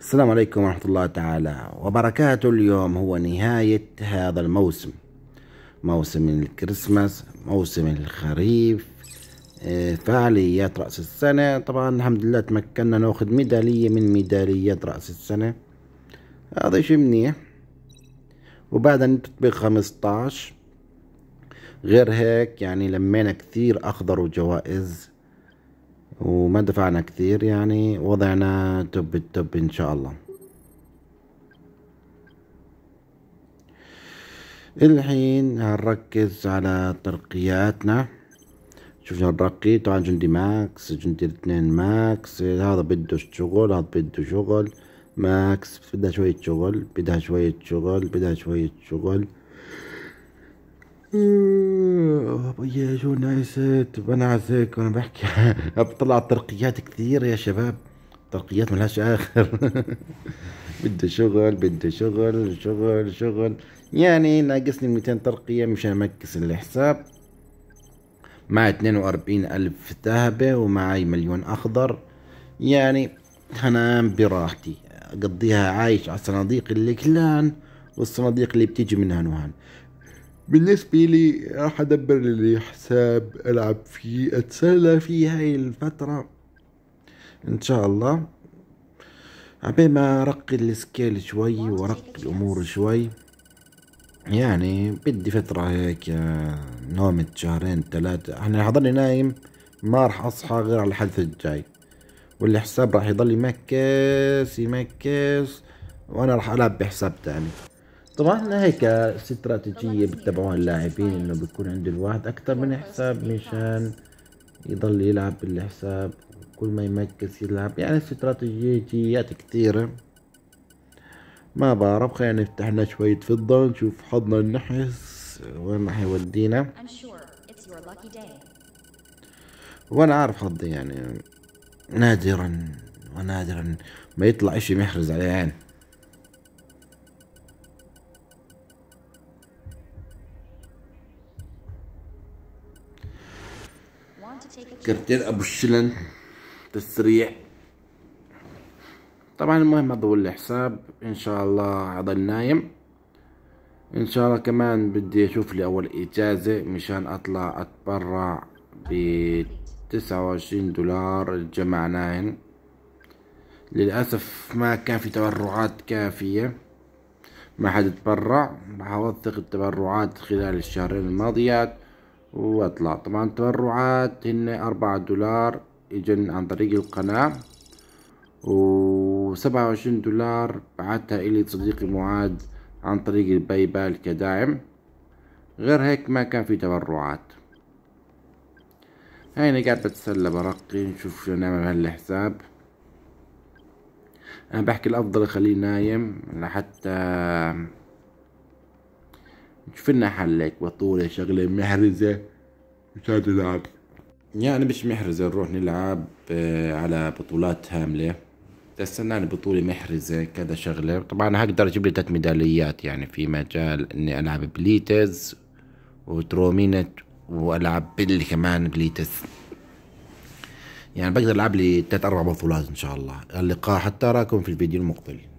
السلام عليكم ورحمة الله تعالى وبركاته اليوم هو نهاية هذا الموسم موسم الكريسماس موسم الخريف آه، فعاليات رأس السنة طبعا الحمد لله تمكنا ناخذ ميدالية من ميداليات رأس السنة هذا شيء منيح وبعدها نتطبيق 15 غير هيك يعني لمينا كثير أخضر وجوائز وما دفعنا كثير يعني وضعنا توب التوب ان شاء الله الحين هنركز على ترقياتنا شفنا نرقي طبعا جندي ماكس جندي الاثنين ماكس هذا بده شغل هذا بده شغل ماكس بدها شوية شغل بدها شوية شغل بدها شوية شغل يا جو نايست عزيك وانا بحكي بطلع ترقيات كثير يا شباب ترقيات ملهاش اخر بده شغل بده شغل شغل شغل يعني ناقصني 200 ترقية مشان امكس الحساب مع 42 ألف ذهبة ومعي مليون أخضر يعني هنام براحتي أقضيها عايش على صناديق الكلان والصناديق اللي بتيجي من هان وهان بالنسبة لي راح أدبر لي حساب ألعب فيه أتسلى فيه هاي الفترة إن شاء الله عبين ما أرقي السكيل شوي وأرقي الأمور شوي يعني بدي فترة هيك نومة شهرين ثلاثة احنا حضرني نايم ما راح أصحى غير على الحدث الجاي واللي حساب راح يضل يمكس يمكس وأنا راح ألعب بحساب تاني طبعا هيك استراتيجية بتبعوها اللاعبين انه بيكون عند الواحد اكتر من حساب مشان يضل يلعب بالحساب كل ما يمكس يلعب يعني استراتيجيات كثيرة ما بعرف خلينا نفتح لنا شوية فضة نشوف حظنا النحس وين راح يودينا وانا عارف حظي يعني نادرا ونادرا ما يطلع اشي محرز عليه عين كرتين ابو الشلن تسريع طبعا المهم هذا هو الحساب ان شاء الله اضل نايم ان شاء الله كمان بدي اشوف لي اول اجازة مشان اطلع اتبرع ب 29 دولار الجمع للاسف ما كان في تبرعات كافية ما حد تبرع بحوثق التبرعات خلال الشهرين الماضيات واطلع طبعا التبرعات هن أربعة دولار اجن عن طريق القناة وسبعة وعشرين دولار بعتها إلي صديقي معاذ عن طريق الباي بال كداعم غير هيك ما كان في تبرعات هاي أنا قاعد بتسلى برقي نشوف شو نعمل بهالحساب أنا بحكي الأفضل أخليه نايم لحتى شفنا حلك بطولة شغلة محرزة مشان تلعب يعني مش محرزة نروح نلعب آه، على بطولات هاملة تستناني بطولة محرزة كذا شغلة طبعا هقدر اجيب لي تلات ميداليات يعني في مجال اني العب بليتز وترومينت والعب بلي كمان بليتز يعني بقدر العب لي تلات اربع بطولات ان شاء الله اللقاء حتى اراكم في الفيديو المقبل